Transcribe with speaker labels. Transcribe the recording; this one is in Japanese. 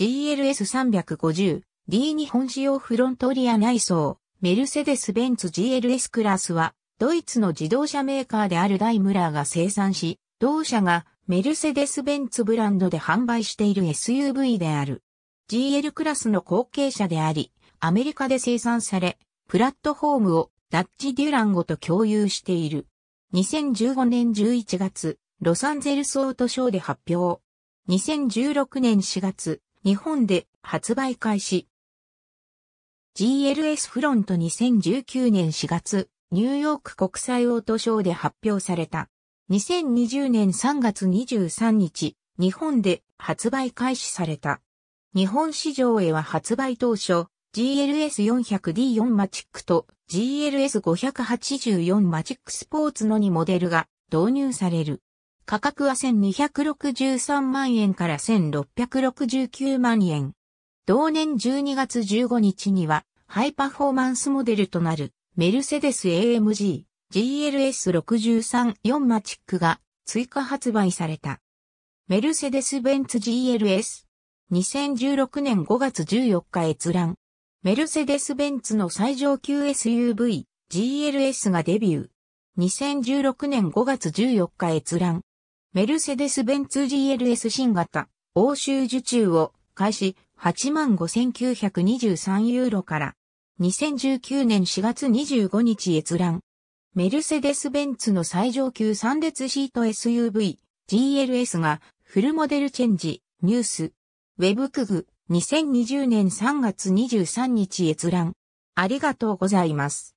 Speaker 1: GLS350、D 日本仕様フロントリア内装、メルセデス・ベンツ GLS クラスは、ドイツの自動車メーカーであるダイムラーが生産し、同社がメルセデス・ベンツブランドで販売している SUV である。GL クラスの後継者であり、アメリカで生産され、プラットフォームをダッチ・デュランゴと共有している。2015年11月、ロサンゼルスオートショーで発表。2016年4月、日本で発売開始。GLS フロント2019年4月、ニューヨーク国際オートショーで発表された。2020年3月23日、日本で発売開始された。日本市場へは発売当初、GLS400D4 マチックと GLS584 マチックスポーツの2モデルが導入される。価格は1263万円から1669万円。同年12月15日には、ハイパフォーマンスモデルとなる、メルセデス AMG GLS634 マチックが追加発売された。メルセデス・ベンツ GLS。2016年5月14日閲覧。メルセデス・ベンツの最上級 SUV、GLS がデビュー。2016年5月14日閲覧。メルセデス・ベンツ GLS 新型、欧州受注を開始85,923ユーロから2019年4月25日閲覧。メルセデス・ベンツの最上級3列シート SUV、GLS がフルモデルチェンジ、ニュース。ウェブクグ、2020年3月23日閲覧。ありがとうございます。